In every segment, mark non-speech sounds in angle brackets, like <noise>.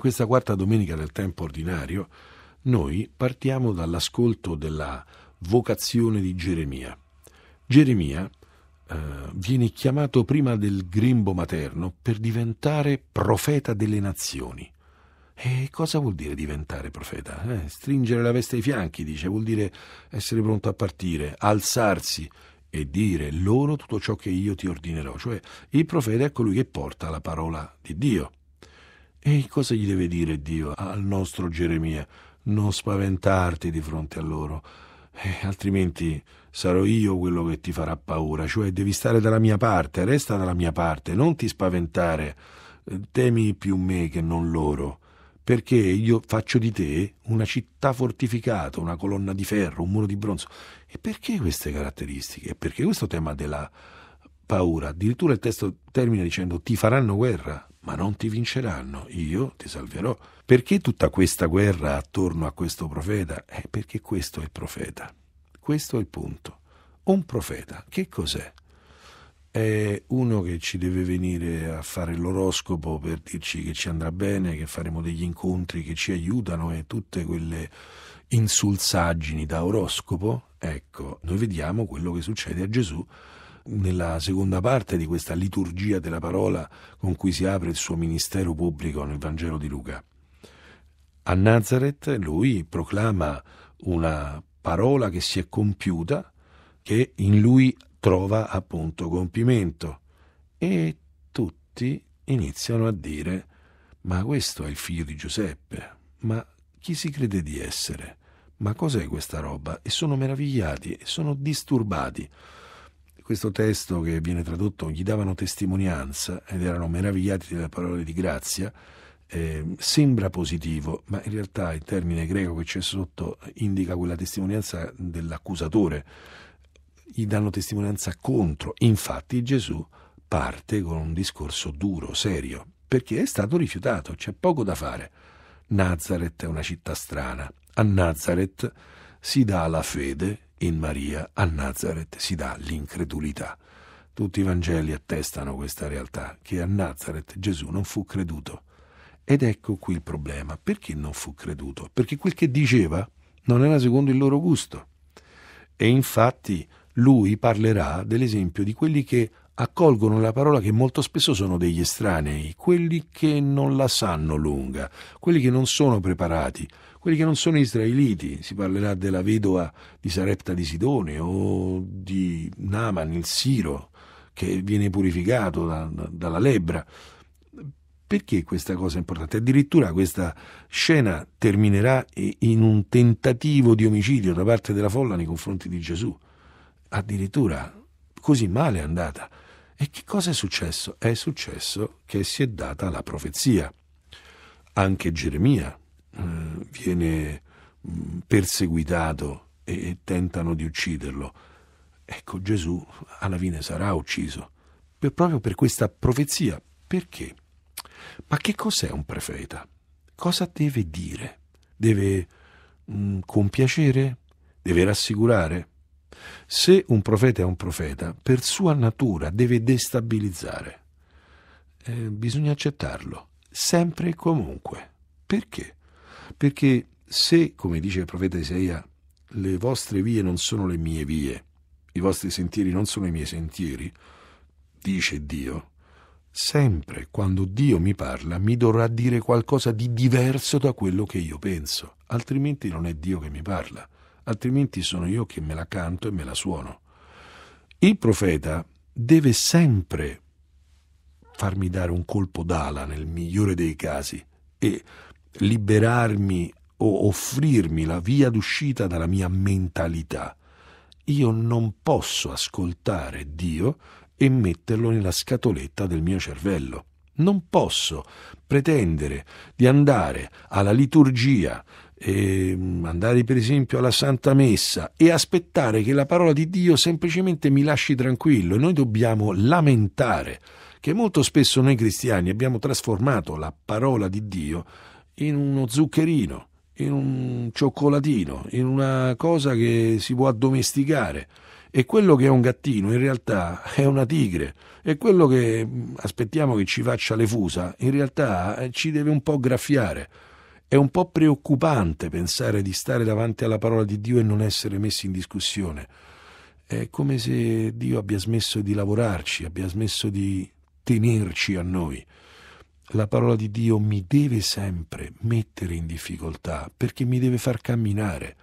Questa quarta domenica del tempo ordinario noi partiamo dall'ascolto della vocazione di Geremia. Geremia eh, viene chiamato prima del grembo materno per diventare profeta delle nazioni. E cosa vuol dire diventare profeta? Eh, stringere la veste ai fianchi, dice, vuol dire essere pronto a partire, alzarsi e dire loro tutto ciò che io ti ordinerò. Cioè il profeta è colui che porta la parola di Dio. E cosa gli deve dire Dio al nostro Geremia? Non spaventarti di fronte a loro, eh, altrimenti sarò io quello che ti farà paura, cioè devi stare dalla mia parte, resta dalla mia parte, non ti spaventare, eh, temi più me che non loro, perché io faccio di te una città fortificata, una colonna di ferro, un muro di bronzo. E perché queste caratteristiche? Perché questo tema della paura, addirittura il testo termina dicendo ti faranno guerra ma non ti vinceranno, io ti salverò. Perché tutta questa guerra attorno a questo profeta? È eh, perché questo è il profeta. Questo è il punto. Un profeta, che cos'è? È uno che ci deve venire a fare l'oroscopo per dirci che ci andrà bene, che faremo degli incontri che ci aiutano e tutte quelle insulsaggini da oroscopo. Ecco, noi vediamo quello che succede a Gesù nella seconda parte di questa liturgia della parola con cui si apre il suo ministero pubblico nel Vangelo di Luca. A Nazareth lui proclama una parola che si è compiuta, che in lui trova appunto compimento. E tutti iniziano a dire, ma questo è il figlio di Giuseppe, ma chi si crede di essere? Ma cos'è questa roba? E sono meravigliati, e sono disturbati questo testo che viene tradotto gli davano testimonianza ed erano meravigliati delle parole di grazia. Eh, sembra positivo, ma in realtà il termine greco che c'è sotto indica quella testimonianza dell'accusatore. Gli danno testimonianza contro. Infatti Gesù parte con un discorso duro, serio, perché è stato rifiutato, c'è poco da fare. Nazareth è una città strana. A Nazareth si dà la fede in Maria a Nazareth si dà l'incredulità. Tutti i Vangeli attestano questa realtà, che a Nazareth Gesù non fu creduto. Ed ecco qui il problema, perché non fu creduto? Perché quel che diceva non era secondo il loro gusto. E infatti lui parlerà dell'esempio di quelli che accolgono la parola che molto spesso sono degli estranei, quelli che non la sanno lunga, quelli che non sono preparati, quelli che non sono israeliti, si parlerà della vedova di Sarepta di Sidone o di Naman il Siro che viene purificato da, da, dalla lebbra. Perché questa cosa è importante? Addirittura questa scena terminerà in un tentativo di omicidio da parte della folla nei confronti di Gesù. Addirittura così male è andata. E che cosa è successo? È successo che si è data la profezia. Anche Geremia viene mm, perseguitato e tentano di ucciderlo. Ecco, Gesù alla fine sarà ucciso, per, proprio per questa profezia. Perché? Ma che cos'è un profeta? Cosa deve dire? Deve mh, mm, compiacere? Deve rassicurare? Se un profeta è un profeta, per sua natura deve destabilizzare. Eh, bisogna accettarlo, sempre e comunque. Perché? Perché se, come dice il profeta Isaia, le vostre vie non sono le mie vie, i vostri sentieri non sono i miei sentieri, dice Dio, sempre quando Dio mi parla mi dovrà dire qualcosa di diverso da quello che io penso, altrimenti non è Dio che mi parla, altrimenti sono io che me la canto e me la suono. Il profeta deve sempre farmi dare un colpo d'ala nel migliore dei casi e liberarmi o offrirmi la via d'uscita dalla mia mentalità. Io non posso ascoltare Dio e metterlo nella scatoletta del mio cervello. Non posso pretendere di andare alla liturgia, ehm, andare per esempio alla Santa Messa e aspettare che la parola di Dio semplicemente mi lasci tranquillo. E noi dobbiamo lamentare che molto spesso noi cristiani abbiamo trasformato la parola di Dio in uno zuccherino, in un cioccolatino, in una cosa che si può addomesticare. E quello che è un gattino in realtà <laughs> è una tigre e quello che mm, aspettiamo che ci faccia le fusa in realtà eh, ci deve un po' graffiare. È un po' preoccupante pensare di stare davanti alla parola di Dio e non essere messi in discussione. È come se Dio abbia smesso di lavorarci, abbia smesso di tenerci a noi la parola di Dio mi deve sempre mettere in difficoltà perché mi deve far camminare.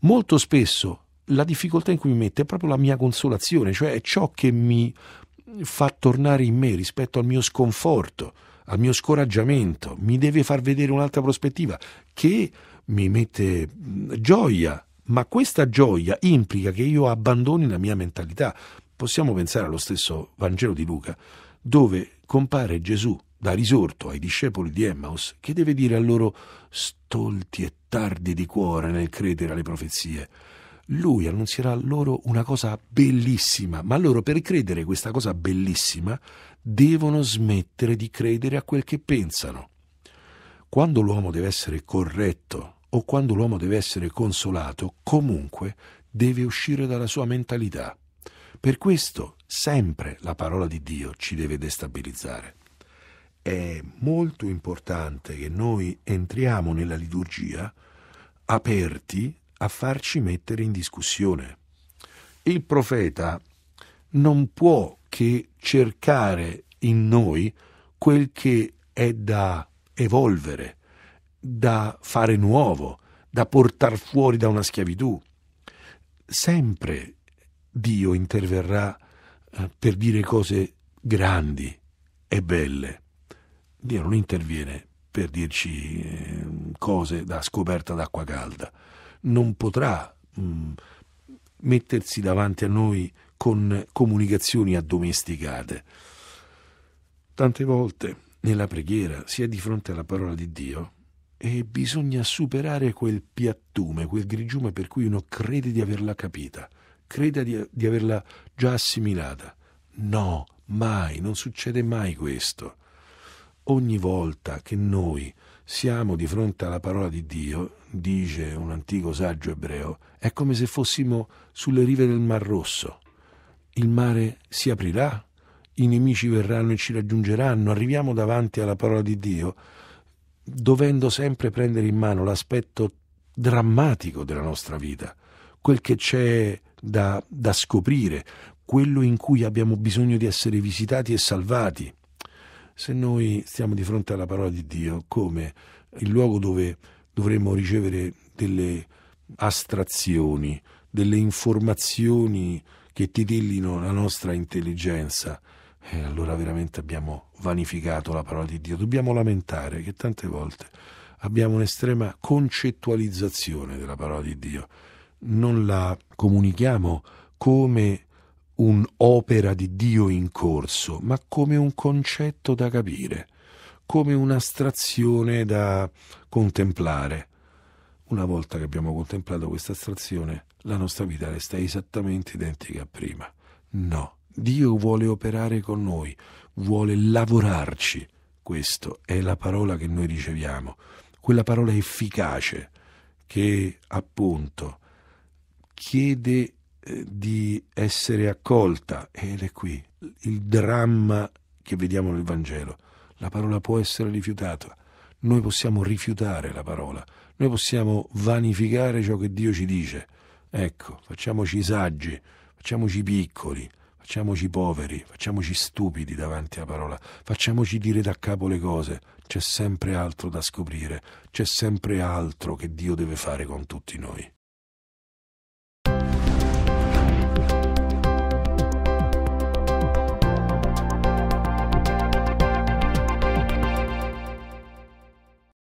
Molto spesso la difficoltà in cui mi mette è proprio la mia consolazione, cioè è ciò che mi fa tornare in me rispetto al mio sconforto, al mio scoraggiamento, mi deve far vedere un'altra prospettiva che mi mette mm, gioia, ma questa gioia implica che io abbandoni la mia mentalità. Possiamo pensare allo stesso Vangelo di Luca, dove compare Gesù dà risorto ai discepoli di Emmaus, che deve dire a loro stolti e tardi di cuore nel credere alle profezie. Lui annunzierà loro una cosa bellissima, ma loro per credere questa cosa bellissima devono smettere di credere a quel che pensano. Quando l'uomo deve essere corretto o quando l'uomo deve essere consolato, comunque deve uscire dalla sua mentalità. Per questo sempre la parola di Dio ci deve destabilizzare è molto importante che noi entriamo nella liturgia aperti a farci mettere in discussione. Il profeta non può che cercare in noi quel che è da evolvere, da fare nuovo, da portare fuori da una schiavitù. Sempre Dio interverrà eh, per dire cose grandi e belle. Dio non interviene per dirci ehm, cose da scoperta d'acqua calda, non potrà mh, mm, mettersi davanti a noi con comunicazioni addomesticate. Tante volte nella preghiera si è di fronte alla parola di Dio e eh, bisogna superare quel piattume, quel grigiume per cui uno crede di averla capita, crede di, di averla già assimilata. No, mai, non succede mai questo. Ogni volta che noi siamo di fronte alla parola di Dio, dice un antico saggio ebreo, è come se fossimo sulle rive del Mar Rosso. Il mare si aprirà, i nemici verranno e ci raggiungeranno, arriviamo davanti alla parola di Dio, dovendo sempre prendere in mano l'aspetto drammatico della nostra vita, quel che c'è da, da scoprire, quello in cui abbiamo bisogno di essere visitati e salvati se noi stiamo di fronte alla parola di Dio come il luogo dove dovremmo ricevere delle astrazioni, delle informazioni che titillino la nostra intelligenza, e eh, allora veramente abbiamo vanificato la parola di Dio. Dobbiamo lamentare che tante volte abbiamo un'estrema concettualizzazione della parola di Dio, non la comunichiamo come un'opera di Dio in corso, ma come un concetto da capire, come un'astrazione da contemplare. Una volta che abbiamo contemplato questa astrazione, la nostra vita resta esattamente identica a prima. No, Dio vuole operare con noi, vuole lavorarci. Questa è la parola che noi riceviamo, quella parola efficace che appunto chiede eh, di essere accolta ed è qui il dramma che vediamo nel Vangelo. La parola può essere rifiutata, noi possiamo rifiutare la parola, noi possiamo vanificare ciò che Dio ci dice. Ecco, facciamoci saggi, facciamoci piccoli, facciamoci poveri, facciamoci stupidi davanti alla parola, facciamoci dire da capo le cose, c'è sempre altro da scoprire, c'è sempre altro che Dio deve fare con tutti noi.